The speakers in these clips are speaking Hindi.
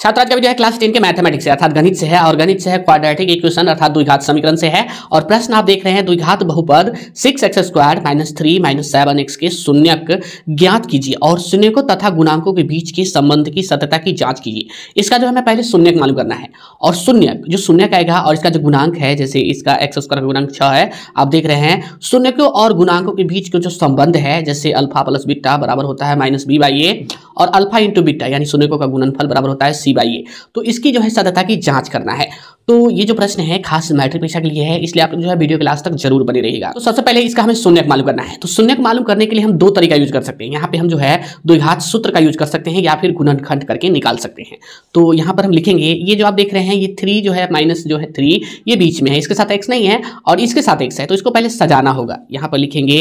छात्र आज का वीडियो है क्लास टेन के मैथमेटिक्स से अर्थात गणित से है और गणित से है क्वाड्रेटिक इक्वेशन अर्थात द्विघात समीकरण से है और प्रश्न आप देख रहे हैं द्विघात बहुपद six X square minus three minus seven X के शून्य ज्ञात कीजिए और शून्यकों तथा गुणांकों के बीच के संबंध की सत्यता की जांच कीजिए इसका जो हमें पहले शून्य मालूम करना है और शून्य जो शून्य आएगा और इसका जो गुणांक है जैसे इसका एक्स स्क्वायर का गुणांक छः है आप देख रहे हैं शून्यकों और गुणांकों के बीच का जो संबंध है जैसे अल्फा प्लस बिट्टा बराबर होता है माइनस बी बाई ए और अल्फा इंटू बिट्टा यानी शून्यकों का गुणनफल बराबर होता है सीबीआई तो इसकी जो है सदता की जांच करना है तो ये जो प्रश्न है खास मैट्रिक परीक्षा के लिए है इसलिए आप जो है वीडियो क्लास तक जरूर बने रहेगा तो सबसे पहले इसका हमें शून्य मालूम करना है तो शून्य मालूम करने के लिए हम दो तरीका यूज कर सकते हैं यहाँ पे हम जो है द्विघात सूत्र का यूज कर सकते हैं या फिर गुणनखंड करके निकाल सकते हैं तो यहाँ पर हम लिखेंगे ये जो आप देख रहे हैं ये थ्री जो है माइनस जो है थ्री ये बीच में है इसके साथ एक्स नहीं है और इसके साथ एक्स है तो इसको पहले सजाना होगा यहाँ पर लिखेंगे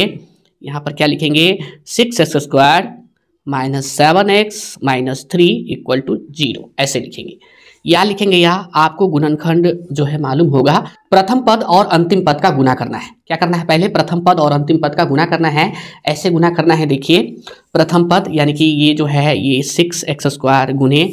यहाँ पर क्या लिखेंगे six X square minus seven X minus three equal to zero ऐसे लिखेंगे या लिखेंगे या आपको गुणनखंड जो है मालूम होगा प्रथम पद और अंतिम पद का गुना करना है क्या करना है पहले प्रथम पद और अंतिम पद का गुना करना है ऐसे गुना करना है देखिए प्रथम पद यानी कि ये जो है ये सिक्स एक्स स्क्वायर गुने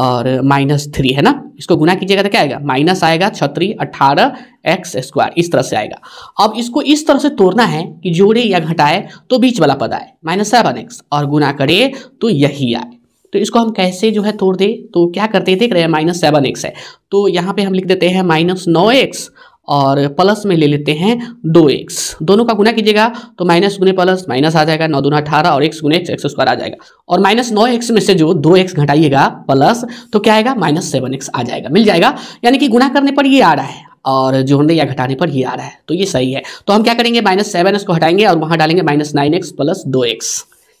और माइनस थ्री है ना इसको गुना कीजिएगा तो क्या आएगा माइनस आएगा छत्री अट्ठारह एक्स स्क्वायर इस तरह से आएगा अब इसको इस तरह से तोड़ना है कि जोड़े या घटाए तो बीच वाला पद आए माइनस सेवन एक्स और गुना करे तो यही आए तो इसको हम कैसे जो है तोड़ दे तो क्या करते देख रहे हैं माइनस सेवन एक्स है तो यहाँ पे हम लिख देते हैं माइनस नौ एक्स और प्लस में ले लेते हैं दो एक्स दोनों का गुना कीजिएगा तो माइनस गुने प्लस माइनस आ जाएगा नौ दूना अठारह और एक्स गुने एक्स एक्स स्क्वायर आ जाएगा और माइनस नौ एक्स में से जो दो एक्स घटाइएगा प्लस तो क्या आएगा माइनस सेवन एक्स आ जाएगा मिल जाएगा यानी कि गुना करने पर ये आ रहा है और जोड़ने या घटाने पर ये आ रहा है तो ये सही है तो हम क्या करेंगे माइनस सेवन एक्स को हटाएंगे और वहाँ डालेंगे माइनस नाइन एक्स प्लस दो एक्स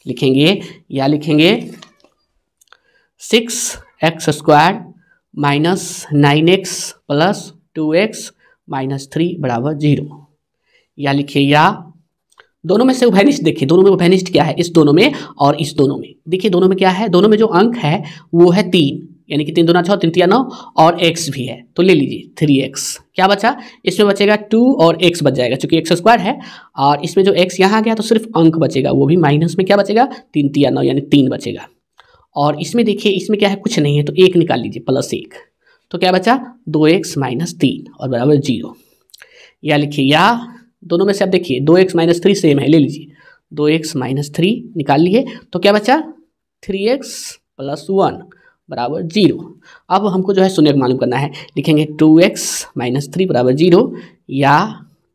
लिखेंगे या लिखेंगे six X square minus nine X plus two X minus three बराबर जीरो या लिखिए या दोनों में से उभयनिष्ठ देखिए दोनों में उभयनिष्ठ क्या है इस दोनों में और इस दोनों में देखिए दोनों में क्या है दोनों में जो अंक है वो है तीन यानी कि तीन दोना छः तीन तिया नौ और एक्स भी है तो ले लीजिए थ्री एक्स क्या बचा इसमें बचेगा टू और एक्स बच जाएगा चूंकि एक्स स्क्वायर है और इसमें जो एक्स यहाँ आ गया तो सिर्फ अंक बचेगा वो भी माइनस में क्या बचेगा तीन तिया नौ यानी तीन बचेगा और इसमें देखिए इसमें क्या है कुछ नहीं है तो एक निकाल लीजिए प्लस एक तो क्या बचा दो एक्स माइनस तीन और बराबर जीरो या लिखिए या दोनों में से आप देखिए दो एक्स माइनस थ्री सेम है ले लीजिए दो एक्स माइनस थ्री निकाल लिए तो क्या बचा थ्री एक्स प्लस वन बराबर जीरो अब हमको जो है शून्य मालूम करना है लिखेंगे टू एक्स माइनस थ्री बराबर जीरो या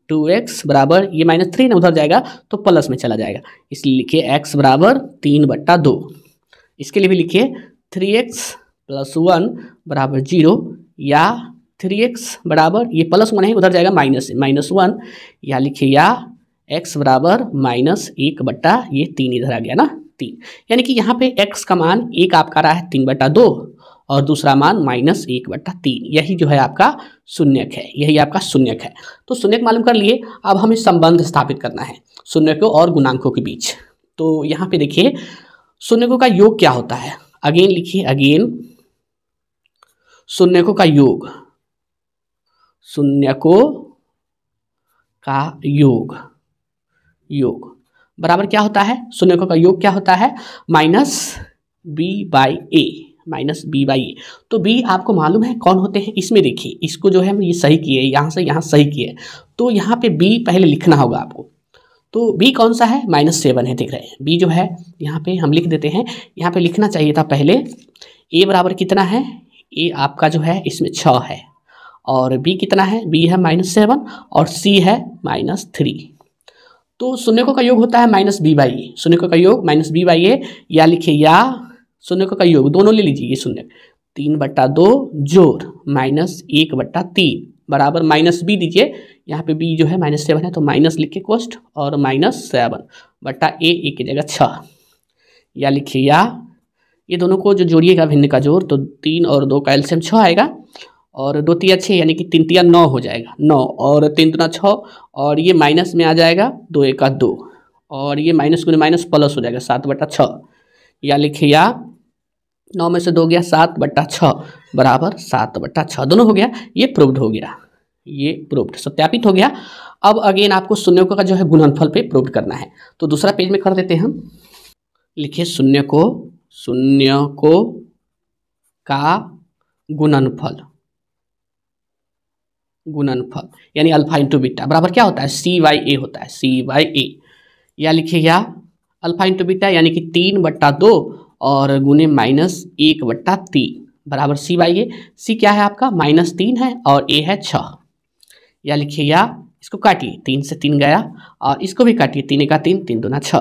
टू एक्स बराबर ये माइनस थ्री ना उधर जाएगा तो प्लस में चला जाएगा इसलिए लिखिए एक्स बराबर तीन बट्टा दो इसके लिए भी लिखिए थ्री एक्स प्लस वन बराबर जीरो या थ्री एक्स बराबर ये प्लस वन है उधर जाएगा माइनस माइनस वन या लिखिए या एक्स बराबर माइनस एक बट्टा ये तीन इधर आ गया ना तीन यानी कि यहाँ पे एक्स का मान एक आपका रहा है तीन बट्टा दो और दूसरा मान माइनस एक बट्टा तीन यही जो है आपका शून्यक है यही आपका शून्यक है तो शून्यक मालूम कर लिए अब हमें संबंध स्थापित करना है शून्यकों और गुणांकों के बीच तो यहाँ पे देखिए शून्यकों का योग क्या होता है अगेन लिखिए अगेन शून्यकों का योग शून्यकों का योग योग बराबर क्या होता है शून्यकों का योग क्या होता है minus B by A minus B by A तो बी आपको मालूम है कौन होते हैं इसमें देखिए इसको जो है हम ये सही किए यहाँ से यहाँ सही किए तो यहाँ पे बी पहले लिखना होगा आपको तो बी कौन सा है माइनस सेवन है देख रहे हैं बी जो है यहाँ पे हम लिख देते हैं यहाँ पे लिखना चाहिए था पहले ए बराबर कितना है ए आपका जो है इसमें छ है और बी कितना है बी है माइनस सेवन और सी है माइनस थ्री तो को का योग होता है माइनस बी बाई ए को का योग माइनस बी बाई ए या लिखिए या को का योग दोनों ले लीजिए ये शून्य तीन बट्टा दो जोर माइनस एक बट्टा तीन बराबर माइनस बी दीजिए यहाँ पे बी जो है माइनस सेवन है तो माइनस लिखिए कोस्ट और माइनस सेवन बट्टा ए एक की जगह छः या लिखिए या ये दोनों को जो जोड़िएगा भिन्न का जोर तो तीन और दो का एल्सियम छः आएगा और दो तिया छः यानी कि तीन तिया नौ हो जाएगा नौ और तीन दुना छः और ये माइनस में आ जाएगा दो एक का दो और ये माइनस गुना माइनस प्लस हो जाएगा सात बटा छः या लिखिए या नौ में से दो गया सात बट्टा छः बराबर सात बट्टा छः दोनों हो गया ये प्रूव्ड हो गया ये प्रूव्ड सत्यापित हो गया अब अगेन आपको शून्य का जो है गुणनफल पे प्रूव्ड करना है तो दूसरा पेज में कर देते हैं हम लिखिए शून्य को शून्य को का गुणनफल गुणनफल यानी अल्फा इंटू बीटा बराबर क्या होता है सी वाई ए होता है सी वाई ए या लिखिएगा अल्फा इंटू बीटा यानी कि तीन बट्टा दो और गुने माइनस एक बट्टा तीन बराबर सी वाई ए सी क्या है आपका माइनस तीन है और ए है छ या या इसको काटिए तीन से तीन गया और इसको भी काटिए तीन एका तीन तीन ना छ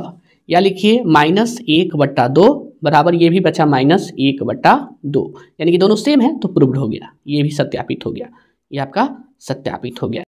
या लिखिए माइनस एक बट्टा दो बराबर ये भी बचा माइनस एक बट्टा दो यानी कि दोनों सेम है तो प्रूव्ड हो गया ये भी सत्यापित हो गया ये आपका सत्यापित हो गया